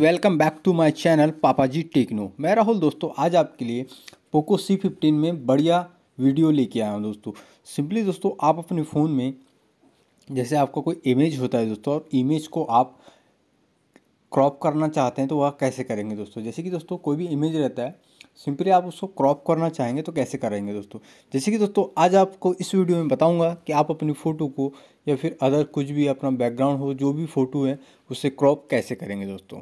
welcome back to my channel papa ji techno मैं राहुल दोस्तों आज आपके लिए पोको सी फिफ्टीन में बढ़िया वीडियो लेके आया हूँ दोस्तों सिंपली दोस्तों आप अपने फ़ोन में जैसे आपका कोई इमेज होता है दोस्तों और इमेज को आप क्रॉप करना चाहते हैं तो वह कैसे करेंगे दोस्तों जैसे कि दोस्तों कोई भी इमेज रहता है सिंपली आप उसको क्रॉप करना चाहेंगे तो कैसे करेंगे दोस्तों जैसे कि दोस्तों आज आपको इस वीडियो में बताऊंगा कि आप अपनी फ़ोटो को या फिर अदर कुछ भी अपना बैकग्राउंड हो जो भी फ़ोटो है उसे क्रॉप कैसे करेंगे दोस्तों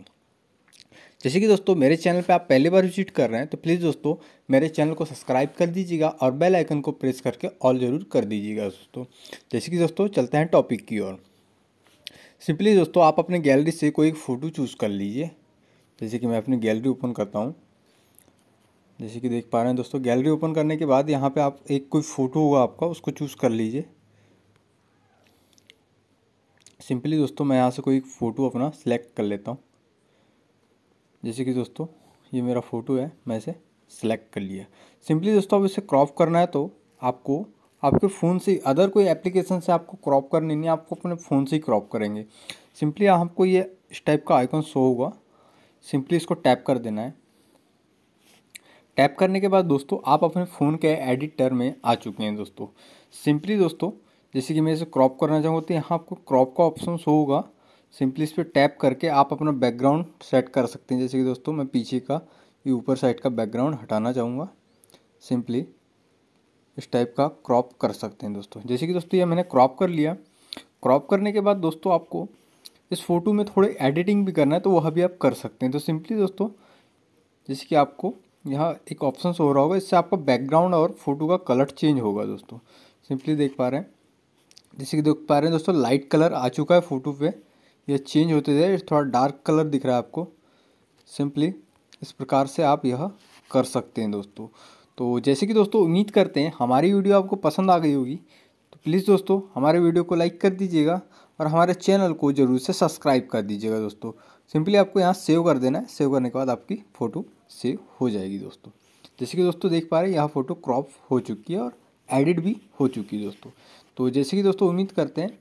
जैसे कि दोस्तों मेरे चैनल पे आप पहली बार विजिट कर रहे हैं तो प्लीज़ दोस्तों मेरे चैनल को सब्सक्राइब कर दीजिएगा और बेल आइकन को प्रेस करके ऑल ज़रूर कर दीजिएगा दोस्तों जैसे कि दोस्तों चलते हैं टॉपिक की ओर सिंपली दोस्तों आप अपने गैलरी से कोई फ़ोटो चूज़ कर लीजिए जैसे कि मैं अपनी गैलरी ओपन करता हूँ जैसे कि देख पा रहे हैं दोस्तों गैलरी ओपन करने के बाद यहाँ पर आप एक कोई फ़ोटो होगा आपका उसको चूज़ कर लीजिए सिंपली दोस्तों मैं यहाँ से कोई फ़ोटो अपना सेलेक्ट कर लेता हूँ जैसे कि दोस्तों ये मेरा फ़ोटो है मैं इसे सेलेक्ट कर लिया सिंपली दोस्तों अब इसे क्रॉप करना है तो आपको आपके फ़ोन से अदर कोई एप्लीकेशन से आपको क्रॉप करनी नहीं आपको अपने फ़ोन से ही क्रॉप करेंगे सिंपली आपको ये इस टाइप का आइकॉन शो होगा सिंपली इसको टैप कर देना है टैप करने के बाद दोस्तों आप अपने फ़ोन के एडिटर में आ चुके हैं दोस्तों सिंपली दोस्तों जैसे कि मैं इसे क्रॉप करना चाहूँगा तो यहाँ आपको क्रॉप का ऑप्शन शो होगा सिंपली इस पर टैप करके आप अपना बैकग्राउंड सेट कर सकते हैं जैसे कि दोस्तों मैं पीछे का ये ऊपर साइड का बैकग्राउंड हटाना चाहूँगा सिंपली इस टाइप का क्रॉप कर सकते हैं दोस्तों जैसे कि दोस्तों ये मैंने क्रॉप कर लिया क्रॉप करने के बाद दोस्तों आपको इस फ़ोटो में थोड़े एडिटिंग भी करना है तो वह भी आप कर सकते हैं तो सिंपली दोस्तों जैसे कि आपको यहाँ एक ऑप्शन हो रहा होगा इससे आपका बैकग्राउंड और फोटो का कलर चेंज होगा दोस्तों सिंपली देख पा रहे हैं जैसे कि देख पा रहे हैं दोस्तों लाइट कलर आ चुका है फ़ोटो पे ये चेंज होते जाए थोड़ा डार्क कलर दिख रहा है आपको सिंपली इस प्रकार से आप यह कर सकते हैं दोस्तों तो जैसे कि दोस्तों उम्मीद करते हैं हमारी वीडियो आपको पसंद आ गई होगी तो प्लीज़ दोस्तों हमारे वीडियो को लाइक कर दीजिएगा और हमारे चैनल को ज़रूर से सब्सक्राइब कर दीजिएगा दोस्तों सिंपली आपको यहाँ सेव कर देना है सेव करने के बाद आपकी फ़ोटो सेव हो जाएगी दोस्तों जैसे कि दोस्तों देख पा रहे हैं यहाँ फ़ोटो क्रॉप हो चुकी है और एडिट भी हो चुकी है दोस्तों तो जैसे कि दोस्तों उम्मीद करते हैं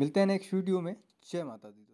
मिलते हैं नेक्स्ट वीडियो में जय माता दी